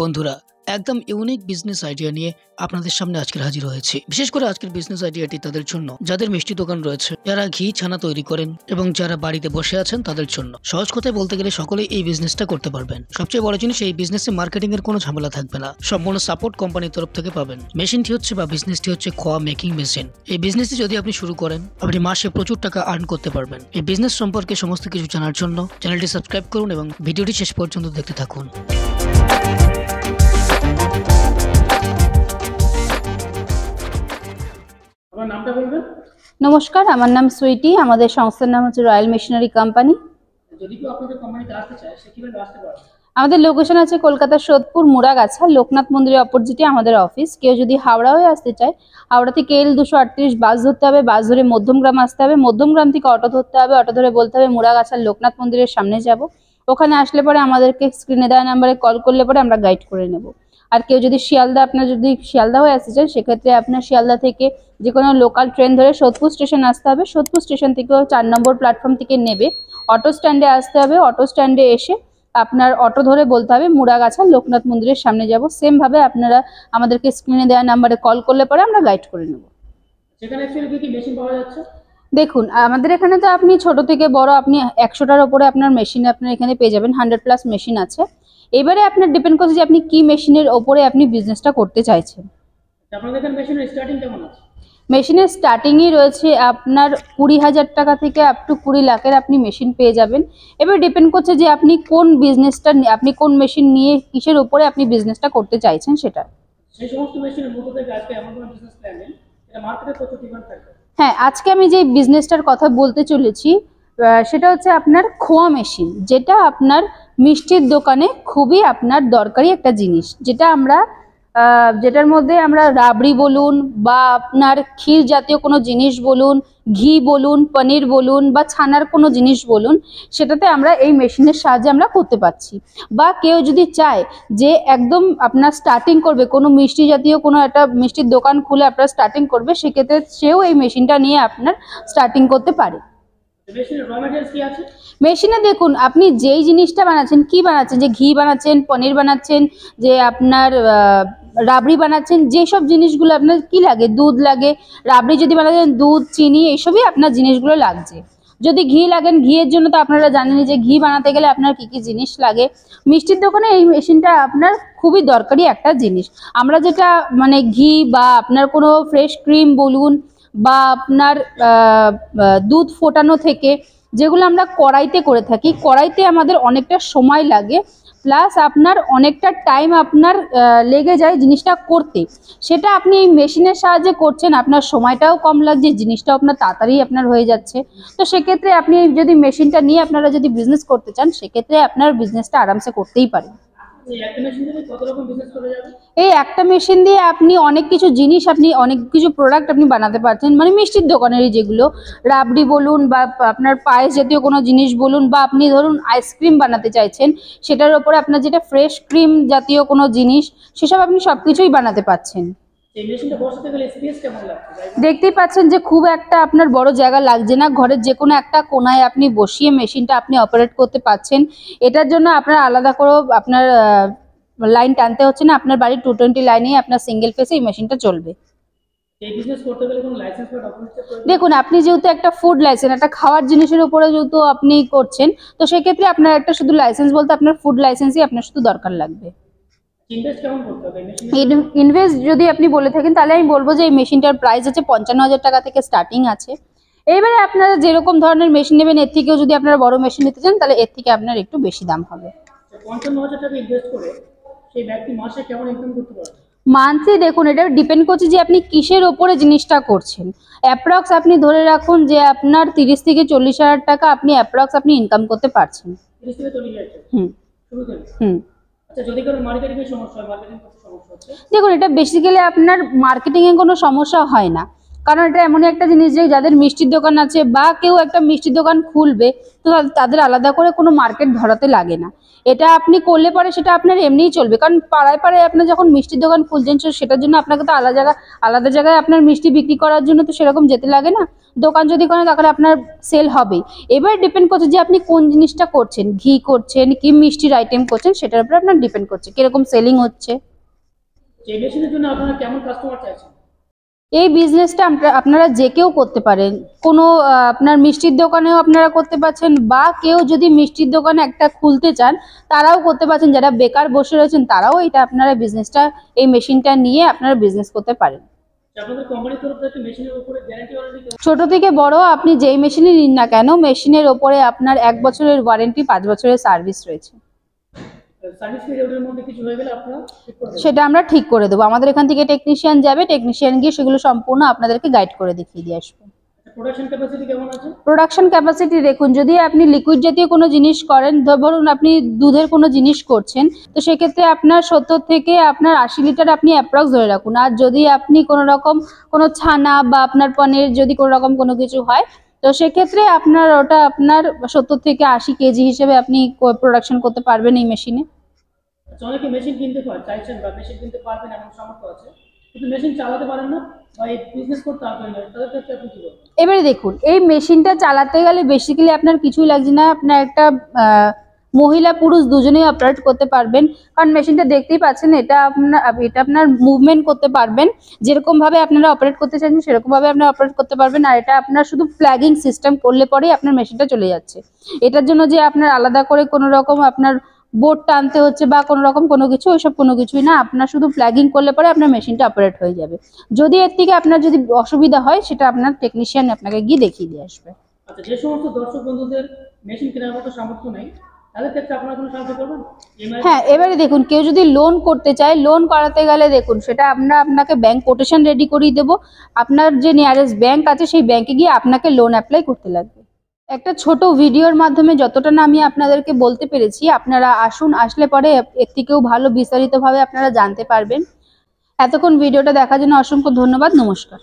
বন্ধুরা একদম unique business idea নিয়ে আপনাদের সামনে আজকে হাজির হয়েছে বিশেষ করে আজকের বিজনেস আইডিয়াটি তাদের জন্য যাদের মিষ্টি দোকান রয়েছে যারা ঘি ছানা তৈরি করেন এবং যারা বাড়িতে বসে আছেন তাদের জন্য সহজ কথায় বলতে গেলে সকলেই এই বিজনেসটা করতে পারবেন সবচেয়ে বড় জিনিস এই বিজনেসে মার্কেটিং এর কোনো ঝামেলা থাকবে না সম্পূর্ণ সাপোর্ট কোম্পানির তরফ থেকে পাবেন মেশিনটি হচ্ছে বা বিজনেসটি হচ্ছে খোয়া মেকিং মেশিন এই বিজনেসটি যদি আপনি শুরু করেন আপনি মাসে প্রচুর টাকা আর্ন করতে পারবেন এই বিজনেস সম্পর্কে সমস্ত কিছু জানার জন্য চ্যানেলটি সাবস্ক্রাইব করুন এবং ভিডিওটি শেষ পর্যন্ত দেখতে থাকুন নামটা বলবেন নমস্কার আমার নাম সুইটি আমাদের সংস্থার নাম হচ্ছে রয়্যাল মিশনারি কোম্পানি যদি কেউ আপনাদের কোম্পানিতে আসতে চায় সে কিভাবে আসতে পারে আমাদের লোকেশন আছে কলকাতার সোদপুর মুড়াগাছা লোকনাথ মন্দিরের অপোজিটে আমাদের অফিস কেউ যদি হাওড়া হয়ে আসতে চায় হাওড়া থেকে এল দুশো আটত্রিশ বাস ধরতে হবে বাস ধরে মধ্যমগ্রাম আসতে হবে মধ্যমগ্রাম থেকে অটো ধরতে হবে অটো ধরে বলতে হবে মুড়াগাছার লোকনাথ মন্দিরের সামনে যাব ওখানে আসলে পরে আমাদেরকে স্ক্রিনে দেওয়া নাম্বারে কল করলে পরে আমরা গাইড করে নেবো আর কেউ যদি শিয়ালদা আপনার যদি শিয়ালদা হয়ে আসতে চান সেক্ষেত্রে আপনার শিয়ালদা থেকে যে কোনো লোকাল ট্রেন ধরে সোদপুর স্টেশন আসতে হবে সোদপুর স্টেশন থেকেও চার নম্বর প্ল্যাটফর্ম থেকে নেবে অটো স্ট্যান্ডে আসতে হবে অটো স্ট্যান্ডে এসে আপনার অটো ধরে বলতে হবে মুড়াগাছা লোকনাথ মন্দিরের সামনে যাব সেমভাবে আপনারা আমাদেরকে স্ক্রিনে দেওয়া নাম্বারে কল করলে পরে আমরা গাইড করে নেব দেখুন আমাদের এখানে তো আপনি ছোট থেকে বড় আপনি একশোটার ওপরে আপনার মেশিন আপনার এখানে পেয়ে যাবেন হান্ড্রেড প্লাস মেশিন আছে এবারে আপনার ডিপেন্ড করছে যে আপনি কি মেশিনের ওপরে আপনি বিজনেসটা করতে চাইছেন মেশিনের স্টার্টিংই রয়েছে আপনার কুড়ি হাজার টাকা থেকে আপ টু কুড়ি লাখের আপনি মেশিন পেয়ে যাবেন এবার ডিপেন্ড করছে যে আপনি কোন বিজনেসটা আপনি কোন মেশিন নিয়ে কিসের ওপরে আপনি বিজনেসটা করতে চাইছেন সেটা হ্যাঁ আজকে আমি যে বিজনেসটার কথা বলতে চলেছি সেটা হচ্ছে আপনার খোয়া মেশিন যেটা আপনার মিষ্টির দোকানে খুবই আপনার দরকারি একটা জিনিস যেটা আমরা যেটার মধ্যে আমরা রাবড়ি বলুন বা আপনার ক্ষীর জাতীয় কোনো জিনিস বলুন ঘি বলুন পনির বলুন বা ছানার কোনো জিনিস বলুন সেটাতে আমরা এই মেশিনের সাহায্যে আমরা করতে পাচ্ছি বা কেউ যদি চায় যে একদম আপনার স্টার্টিং করবে কোনো মিষ্টি জাতীয় কোনো একটা মিষ্টির দোকান খুলে আপনার স্টার্টিং করবে সেক্ষেত্রে সেও এই মেশিনটা নিয়ে আপনার স্টার্টিং করতে পারে মেশিনে দেখুন আপনি যেই জিনিসটা বানাচ্ছেন কি বানাচ্ছেন যে ঘি বানাচ্ছেন পনির বানাচ্ছেন যে আপনার রাবড়ি বানাচ্ছেন যেসব জিনিসগুলো আপনার কি লাগে দুধ লাগে রাবড়ি যদি বানাচ্ছেন দুধ চিনি এইসবই আপনার জিনিসগুলো লাগছে যদি ঘি লাগেন ঘিয়ের জন্য তো আপনারা জানেনই যে ঘি বানাতে গেলে আপনার কি কি জিনিস লাগে মিষ্টির দোকানে এই মেশিনটা আপনার খুবই দরকারি একটা জিনিস আমরা যেটা মানে ঘি বা আপনার কোনো ফ্রেশ ক্রিম বলুন বা আপনার দুধ ফোটানো থেকে যেগুলো আমরা কড়াইতে করে থাকি কড়াইতে আমাদের অনেকটা সময় লাগে প্লাস আপনার অনেকটা টাইম আপনার লেগে যায় জিনিসটা করতে সেটা আপনি এই মেশিনের সাহায্যে করছেন আপনার সময়টাও কম লাগছে জিনিসটাও আপনার তাড়াতাড়ি আপনার হয়ে যাচ্ছে তো সেক্ষেত্রে আপনি যদি মেশিনটা নিয়ে আপনারা যদি বিজনেস করতে চান সেক্ষেত্রে আপনার বিজনেসটা আরামসে করতেই পারেন এই একটা মেশিন দিয়ে আপনি অনেক কিছু জিনিস আপনি অনেক কিছু প্রোডাক্ট আপনি বানাতে পারছেন মানে মিষ্টির দোকানেরই যেগুলো রাবড়ি বলুন বা আপনার পায়েস জাতীয় কোনো জিনিস বলুন বা আপনি ধরুন আইসক্রিম বানাতে চাইছেন সেটার ওপরে আপনার যেটা ফ্রেশ ক্রিম জাতীয় কোনো জিনিস সেসব আপনি সব কিছুই বানাতে পারছেন দেখতেই পাচ্ছেন যে খুব একটা আপনার বড় জায়গা লাগছে না ঘরের যে কোনো একটা কোনায় আপনি বসিয়ে মেশিনটা আপনি অপারেট করতে পাচ্ছেন এটার জন্য আপনার আলাদা করেও আপনার লাইন টানতে হচ্ছে না আপনার বাড়ির টু টোয়েন্টি লাইনেই আপনার সিঙ্গেল ফেসে এই মেশিনটা চলবে দেখুন আপনি যেহেতু একটা ফুড লাইসেন্স একটা খাওয়ার জিনিসের উপরে যেহেতু আপনি করছেন তো সেক্ষেত্রে আপনার একটা শুধু লাইসেন্স বলতে আপনার ফুড লাইসেন্সই আপনার শুধু দরকার লাগবে ইনভেস্ট যদি আপনি বলে থাকেন তাহলে আমি বলবো যে এই মেশিনটার প্রাইস হচ্ছে পঞ্চান্ন হাজার টাকা থেকে স্টার্টিং আছে এবারে আপনারা যেরকম ধরনের মেশিন নেবেন এর থেকেও যদি আপনারা বড় মেশিন নিতে চান তাহলে এর থেকে আপনার একটু বেশি দাম হবে মান্থলি আচ্ছা, দেখুন এটা ডিপেন্ড করছে যে আপনি কিসের ওপরে জিনিসটা করছেন অ্যাপ্রক্স আপনি ধরে রাখুন যে আপনার তিরিশ থেকে চল্লিশ হাজার টাকা আপনি অ্যাপ্রক্স আপনি ইনকাম করতে পারছেন হুম হুম আচ্ছা, দেখুন এটা বেসিক্যালি আপনার মার্কেটিংয়ে কোনো সমস্যা হয় না কারণ এটা এমনই একটা জিনিস যে যাদের মিষ্টির দোকান আছে বা কেউ একটা মিষ্টির দোকান খুলবে তো তাদের আলাদা করে কোনো মার্কেট ধরাতে লাগে না এটা আপনি করলে পরে সেটা আপনার এমনিই চলবে কারণ পাড়ায় পাড়ায় আপনার যখন মিষ্টির দোকান খুলছেন সেটার জন্য আপনাকে তো আলাদা জায়গা আলাদা জায়গায় আপনার মিষ্টি বিক্রি করার জন্য তো সেরকম যেতে লাগে না দোকান যদি করেন তাহলে আপনার সেল হবে এবার ডিপেন্ড করছে যে আপনি কোন জিনিসটা করছেন ঘি করছেন কি মিষ্টির আইটেম করছেন সেটার উপরে আপনার ডিপেন্ড করছে কিরকম সেলিং হচ্ছে জন্য কেমন কাস্টমার চাইছেন এই বিজনেসটা আপনারা যে কেউ করতে পারেন কোনো আপনার মিষ্টির দোকানেও আপনারা করতে পারছেন বা কেউ যদি মিষ্টির দোকানে একটা খুলতে চান তারাও করতে পারছেন যারা বেকার বসে রয়েছেন তারাও এটা আপনারা বিজনেসটা এই মেশিনটা নিয়ে আপনারা বিজনেস করতে পারেন আচ্ছা, ছোট থেকে বড় আপনি যেই মেশিনে নিন না কেন মেশিনের ওপরে আপনার এক বছরের ওয়ারেন্টি পাঁচ বছরের সার্ভিস রয়েছে সেটা আমরা ঠিক করে দেবো আমাদের এখান থেকে টেকনিশিয়ান যাবে টেকনিশিয়ান গিয়ে সেগুলো সম্পূর্ণ আপনাদেরকে গাইড করে দেখিয়ে দিয়ে আসবো প্রোডাকশন আচ্ছা, ক্যাপাসিটি দেখুন যদি আপনি লিকুইড জাতীয় কোনো জিনিস করেন ধরুন আপনি দুধের কোনো জিনিস করছেন তো সেক্ষেত্রে আপনার সত্তর থেকে আপনার আশি লিটার আপনি অ্যাপ্রক্স ধরে রাখুন আর যদি আপনি কোনো রকম কোনো ছানা বা আপনার পনির যদি কোনো রকম কোনো কিছু হয় তো সেক্ষেত্রে আপনার ওটা আপনার সত্তর থেকে আশি কেজি হিসেবে আপনি প্রোডাকশন করতে পারবেন এই মেশিনে আচ্ছা অনেকে মেশিন কিনতে পার চাইছেন বা মেশিন কিনতে পারবেন এমন সামর্থ্য আছে কিন্তু মেশিন চালাতে পারেন না এবারে দেখুন এই মেশিনটা চালাতে গেলে বেসিক্যালি আপনার কিছুই লাগছে না আপনার একটা মহিলা পুরুষ দুজনেই অপারেট করতে পারবেন কারণ মেশিনটা দেখতেই পাচ্ছেন এটা আপনার এটা আপনার মুভমেন্ট করতে পারবেন যেরকমভাবে আপনারা অপারেট করতে চাইছেন সেরকমভাবে আপনারা অপারেট করতে পারবেন আর এটা আপনার শুধু ফ্ল্যাগিং সিস্টেম করলে পরেই আপনার মেশিনটা চলে যাচ্ছে এটার জন্য যে আপনার আলাদা করে কোনো রকম আপনার বোর্ড টানতে হচ্ছে বা কোনো রকম কোনো কিছু ওইসব কোনো কিছুই না আপনার শুধু প্ল্যাগিং করলে পরে আপনার মেশিনটা অপারেট হয়ে যাবে যদি এর থেকে আপনার যদি অসুবিধা হয় সেটা আপনার টেকনিশিয়ান আপনাকে গিয়ে দেখিয়ে দিয়ে আসবে আচ্ছা, হ্যাঁ এবারে দেখুন কেউ যদি লোন করতে চায় লোন করাতে গেলে দেখুন সেটা আমরা আপনাকে ব্যাংক কোটেশন রেডি করিয়ে দেবো আপনার যে নিয়ারেস্ট ব্যাংক আছে সেই ব্যাংকে গিয়ে আপনাকে লোন অ্যাপ্লাই করতে লাগবে একটা ছোট ভিডিওর মাধ্যমে যতটা না আমি আপনাদেরকে বলতে পেরেছি আপনারা আসুন আসলে পরে এর থেকেও ভালো বিস্তারিতভাবে আপনারা জানতে পারবেন এতক্ষণ ভিডিওটা দেখার জন্য অসংখ্য ধন্যবাদ নমস্কার